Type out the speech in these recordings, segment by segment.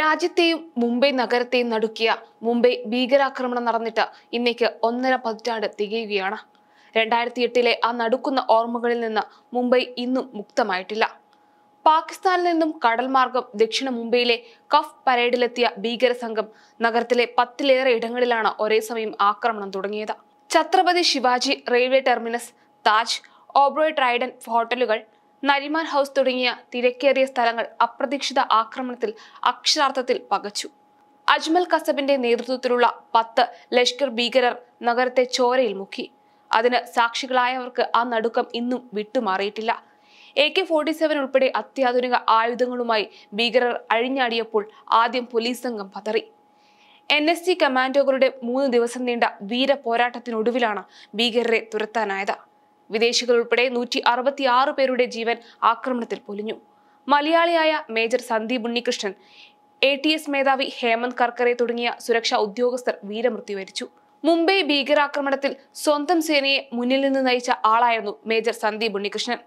രാജ്യത്തെയും മുംബൈ നഗരത്തെയും നടുക്കിയ മുംബൈ ഭീകരാക്രമണം നടന്നിട്ട് ഇന്നേക്ക് ഒന്നര പതിറ്റാണ്ട് തികയുകയാണ് രണ്ടായിരത്തി എട്ടിലെ ആ നടുക്കുന്ന ഓർമ്മകളിൽ നിന്ന് മുംബൈ ഇന്നും മുക്തമായിട്ടില്ല പാകിസ്ഥാനിൽ നിന്നും കടൽ മാർഗം ദക്ഷിണ മുംബൈയിലെ കഫ് പരേഡിലെത്തിയ ഭീകര സംഘം നഗരത്തിലെ പത്തിലേറെ ഇടങ്ങളിലാണ് ഒരേ സമയം ആക്രമണം തുടങ്ങിയത് Chhatrapati Shivaji railway terminus Taj Oberoi Trident ഹോട്ടലുകൾ നരിമാൻ ഹൗസ് തുടങ്ങിയ തിരക്കേറിയ സ്ഥലങ്ങൾ അപ്രതീക്ഷിത ആക്രമണത്തിൽ അക്ഷരാർത്ഥത്തിൽ പകച്ചു അജ്മൽ കസബിന്റെ നേതൃത്വത്തിലുള്ള പത്ത് ലഷ്കർ ഭീകരർ നഗരത്തെ ചോരയിൽ മുക്കി അതിന് സാക്ഷികളായവർക്ക് ആ നടുക്കം ഇന്നും വിട്ടുമാറിയിട്ടില്ല എ കെ ഫോർട്ടി സെവൻ ഉൾപ്പെടെ അത്യാധുനിക ആയുധങ്ങളുമായി ഭീകരർ അഴിഞ്ഞാടിയപ്പോൾ ആദ്യം പോലീസ് സംഘം പതറി എൻ എസ് ജി കമാൻഡോകളുടെ മൂന്ന് ദിവസം നീണ്ട വീര പോരാട്ടത്തിനൊടുവിലാണ് ഭീകരരെ തുരത്താനായത് വിദേശികൾ ഉൾപ്പെടെ നൂറ്റി അറുപത്തിയാറ് പേരുടെ ജീവൻ ആക്രമണത്തിൽ പൊലിഞ്ഞു മലയാളിയായ major Sandeep Unnikrishnan A T S മേധാവി ഹേമന്ത് കർക്കറെ തുടങ്ങിയ സുരക്ഷാ ഉദ്യോഗസ്ഥർ വീരമൃത്യു വരിച്ചു മുംബൈ ഭീകരാക്രമണത്തിൽ സ്വന്തം സേനയെ മുന്നിൽ നിന്ന് നയിച്ച ആളായിരുന്നു മേജർ സന്ദീപ് ഉണ്ണികൃഷ്ണൻ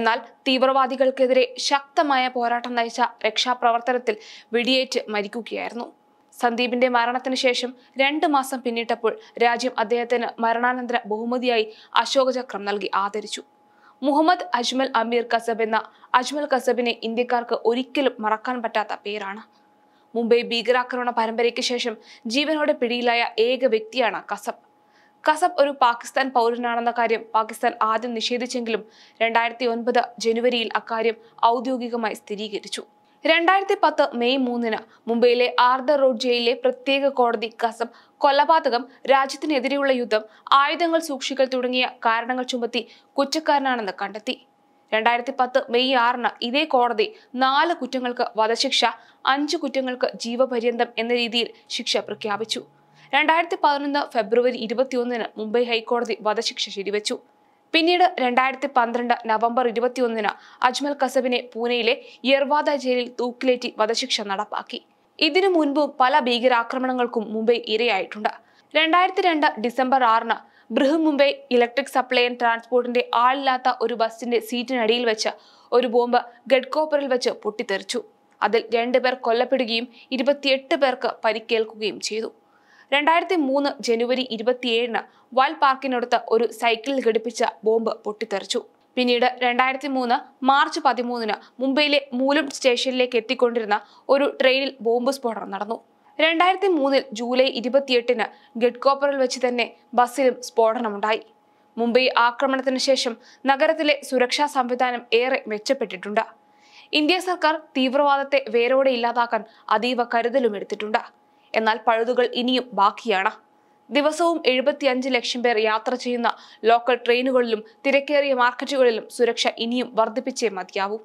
എന്നാൽ തീവ്രവാദികൾക്കെതിരെ ശക്തമായ പോരാട്ടം നയിച്ച രക്ഷാപ്രവർത്തനത്തിൽ വെടിയേറ്റ് മരിക്കുകയായിരുന്നു സന്ദീപിന്റെ മരണത്തിന് ശേഷം രണ്ട് മാസം പിന്നിട്ടപ്പോൾ രാജ്യം അദ്ദേഹത്തിന് മരണാനന്തര ബഹുമതിയായി അശോകചക്രം നൽകി ആദരിച്ചു മുഹമ്മദ് അജ്മൽ അമീർ കസബ് എന്ന അജ്മൽ കസബിനെ ഇന്ത്യക്കാർക്ക് ഒരിക്കലും മറക്കാൻ പറ്റാത്ത പേരാണ് മുംബൈ ഭീകരാക്രമണ പരമ്പരയ്ക്ക് ശേഷം ജീവനോടെ പിടിയിലായ ഏക വ്യക്തിയാണ് കസബ് കസബ് ഒരു പാകിസ്ഥാൻ പൗരനാണെന്ന കാര്യം പാകിസ്ഥാൻ ആദ്യം നിഷേധിച്ചെങ്കിലും രണ്ടായിരത്തി ഒൻപത് ജനുവരിയിൽ അക്കാര്യം ഔദ്യോഗികമായി സ്ഥിരീകരിച്ചു രണ്ടായിരത്തി പത്ത് മെയ് മൂന്നിന് മുംബൈയിലെ ആർദർ റോഡ് ജയിലിലെ പ്രത്യേക കോടതി കസം കൊലപാതകം രാജ്യത്തിനെതിരെയുള്ള യുദ്ധം ആയുധങ്ങൾ സൂക്ഷിക്കൽ തുടങ്ങിയ കാരണങ്ങൾ ചുമത്തി കുറ്റക്കാരനാണെന്ന് കണ്ടെത്തി രണ്ടായിരത്തി പത്ത് മെയ് ആറിന് ഇതേ കോടതി നാല് കുറ്റങ്ങൾക്ക് വധശിക്ഷ അഞ്ച് കുറ്റങ്ങൾക്ക് ജീവപര്യന്തം എന്ന രീതിയിൽ ശിക്ഷ പ്രഖ്യാപിച്ചു രണ്ടായിരത്തി പതിനൊന്ന് ഫെബ്രുവരി ഇരുപത്തിയൊന്നിന് മുംബൈ ഹൈക്കോടതി വധശിക്ഷ ശരിവച്ചു പിന്നീട് രണ്ടായിരത്തി പന്ത്രണ്ട് നവംബർ ഇരുപത്തിയൊന്നിന് അജ്മൽ കസബിനെ പൂനെയിലെ യർവാദ ജയിലിൽ തൂക്കിലേറ്റി വധശിക്ഷ നടപ്പാക്കി ഇതിനു മുൻപും പല ഭീകരാക്രമണങ്ങൾക്കും മുംബൈ ഇരയായിട്ടുണ്ട് രണ്ടായിരത്തി രണ്ട് ഡിസംബർ ആറിന് മുംബൈ ഇലക്ട്രിക് സപ്ലൈ ആൻഡ് ട്രാൻസ്പോർട്ടിന്റെ ആളില്ലാത്ത ഒരു ബസിന്റെ സീറ്റിനടിയിൽ വെച്ച് ഒരു ബോംബ് ഗഡ്കോപ്പറിൽ വെച്ച് പൊട്ടിത്തെറിച്ചു അതിൽ രണ്ടുപേർ കൊല്ലപ്പെടുകയും ഇരുപത്തിയെട്ട് പേർക്ക് പരിക്കേൽക്കുകയും ചെയ്തു രണ്ടായിരത്തി മൂന്ന് ജനുവരി ഇരുപത്തിയേഴിന് വാൽ പാർക്കിനടുത്ത് ഒരു സൈക്കിളിൽ ഘടിപ്പിച്ച ബോംബ് പൊട്ടിത്തെറിച്ചു പിന്നീട് രണ്ടായിരത്തി മൂന്ന് മാർച്ച് പതിമൂന്നിന് മുംബൈയിലെ മൂലം സ്റ്റേഷനിലേക്ക് എത്തിക്കൊണ്ടിരുന്ന ഒരു ട്രെയിനിൽ ബോംബ് സ്ഫോടനം നടന്നു രണ്ടായിരത്തി മൂന്നിൽ ജൂലൈ ഇരുപത്തിയെട്ടിന് ഗഡ്കോപ്പറിൽ വെച്ച് തന്നെ ബസ്സിലും സ്ഫോടനമുണ്ടായി മുംബൈ ആക്രമണത്തിന് ശേഷം നഗരത്തിലെ സുരക്ഷാ സംവിധാനം ഏറെ മെച്ചപ്പെട്ടിട്ടുണ്ട് ഇന്ത്യ സർക്കാർ തീവ്രവാദത്തെ വേരോടെ ഇല്ലാതാക്കാൻ അതീവ കരുതലും എടുത്തിട്ടുണ്ട് എന്നാൽ പഴുതുകൾ ഇനിയും ബാക്കിയാണ് ദിവസവും എഴുപത്തിയഞ്ച് ലക്ഷം പേർ യാത്ര ചെയ്യുന്ന ലോക്കൽ ട്രെയിനുകളിലും തിരക്കേറിയ മാർക്കറ്റുകളിലും സുരക്ഷ ഇനിയും വർദ്ധിപ്പിച്ചേ മതിയാവൂ